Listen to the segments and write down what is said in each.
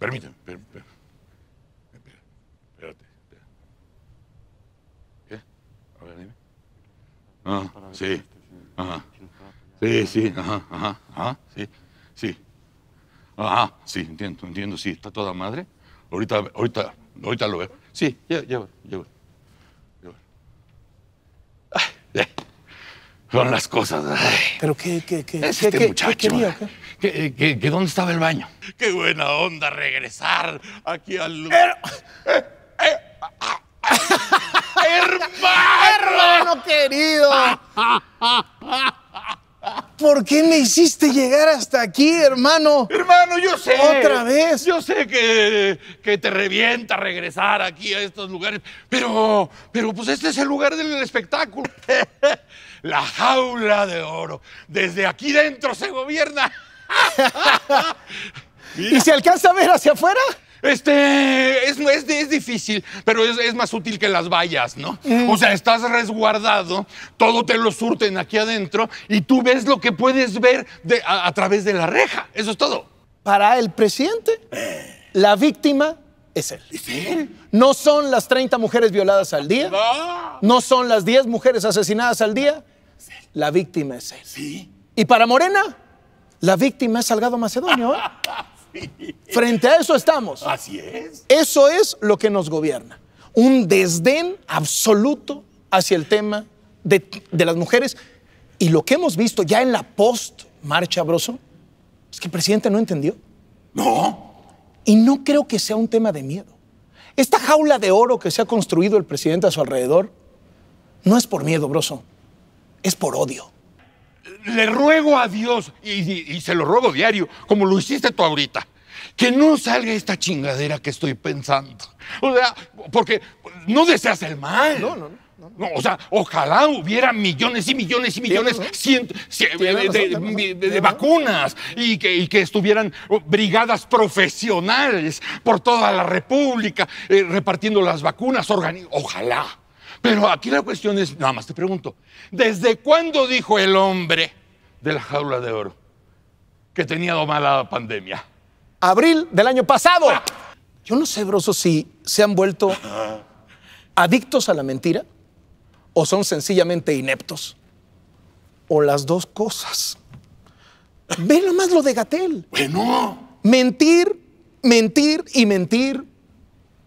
Permíteme, per, espérate, ¿Qué? A ver, dime. Ah, sí. Ajá. Sí, sí, ajá, ajá, ajá, sí, sí. Ajá, sí, entiendo, entiendo, sí, está toda madre. Ahorita, ahorita, ahorita lo veo. Sí, llevo, llevo, son las cosas. ¿Pero qué, qué, qué? Es este qué, muchacho. Qué, qué? dónde estaba el baño? Qué buena onda regresar aquí al... lugar. Eh, eh, eh, ah, ah, ah. ¡Hermano! ¡Hermano querido! ¿Por qué me hiciste llegar hasta aquí, hermano? Hermano, yo sé. Otra vez. Yo sé que, te revienta regresar aquí a estos lugares, pero, pero pues este es el lugar del espectáculo. La jaula de oro. Desde aquí dentro se gobierna. ¿Y se alcanza a ver hacia afuera? Este, es, es, difícil, pero es, es, más útil que las vallas, ¿no? Mm. O sea, estás resguardado, todo te lo surten aquí adentro y tú ves lo que puedes ver a, través de la reja. Eso es todo. Para el presidente, la víctima es él. ¿Es No son las 30 mujeres violadas al día, no, son las 10 mujeres asesinadas al día, la víctima es él. ¿Sí? Y para Morena, la víctima es Salgado Macedonio. ¿eh? Frente a eso estamos. Así es. Eso es lo que nos gobierna. Un desdén absoluto hacia el tema de, las mujeres. Y lo que hemos visto ya en la post-marcha, Broso, es que el presidente no entendió. No. Y no creo que sea un tema de miedo. Esta jaula de oro que se ha construido el presidente a su alrededor no es por miedo, Broso, es por odio le ruego a Dios, y, se lo ruego diario, como lo hiciste tú ahorita, que no salga esta chingadera que estoy pensando. O sea, porque no deseas el mal. No, no, no. o sea, ojalá hubiera millones y millones y millones eh, de, vacunas y que, estuvieran oh, brigadas profesionales por toda la República eh, repartiendo las vacunas. Ojalá. Pero aquí la cuestión es, nada más te pregunto, ¿desde cuándo dijo el hombre de la jaula de oro que tenía domada la pandemia? Abril del año pasado. Ah. Yo no sé, Broso, si se han vuelto adictos a la mentira o son sencillamente ineptos. O las dos cosas. Ve nomás lo de Gatel. Bueno. Mentir, mentir y mentir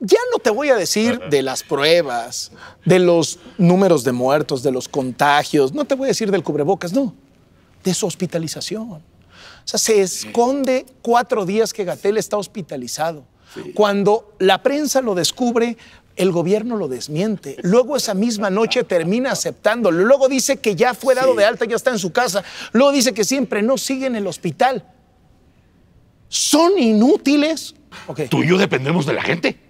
ya no te voy a decir de las pruebas, de los números de muertos, de los contagios, no te voy a decir del cubrebocas, no, de su hospitalización. O sea, se esconde cuatro días que Gatel está hospitalizado. Cuando la prensa lo descubre, el gobierno lo desmiente. Luego esa misma noche termina aceptándolo. Luego dice que ya fue dado de alta, ya está en su casa. Luego dice que siempre no sigue en el hospital. Son inútiles. Tú y yo dependemos de la gente.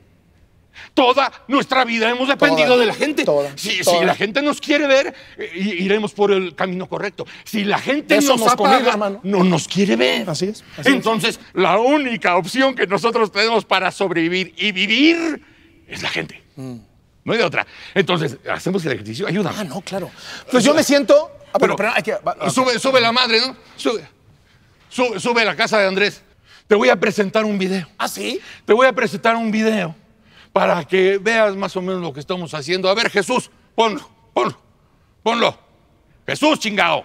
Toda nuestra vida hemos dependido de la gente. si, la gente nos quiere ver, eh, iremos por el camino correcto. Si la gente nos, no nos quiere ver. Así es. Entonces, la única opción que nosotros tenemos para sobrevivir y vivir es la gente. Mm. No hay de otra. Entonces, hacemos el ejercicio. Ayuda. Ah, no, claro. Pues yo me siento. Ah, pero, hay que, sube, la madre, ¿no? Sube, sube, sube la casa de Andrés. Te voy a presentar un video. ¿Ah, sí? Te voy a presentar un video para que veas más o menos lo que estamos haciendo. A ver, Jesús, ponlo, ponlo, ponlo. Jesús, chingao.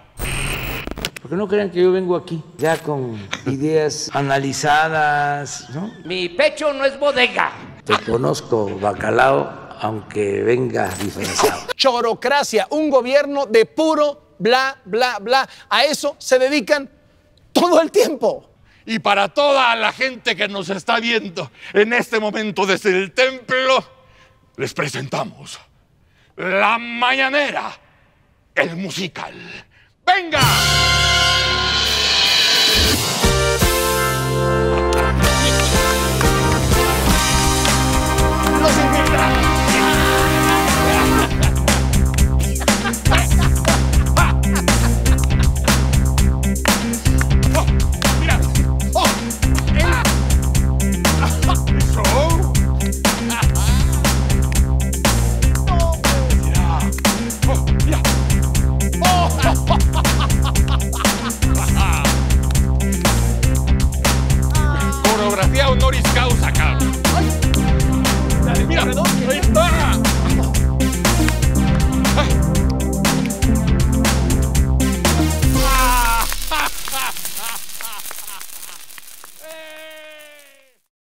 Porque no crean que yo vengo aquí ya con ideas analizadas, ¿no? Mi pecho no es bodega. Te conozco, bacalao, aunque vengas diferenciado. Chorocracia, un gobierno de puro bla, bla, bla. A eso se dedican todo el tiempo y para toda la gente que nos está viendo en este momento desde el templo, les presentamos la mañanera, el musical. ¡Venga! honoris causa, cabrón. Dale, mira, ahí está.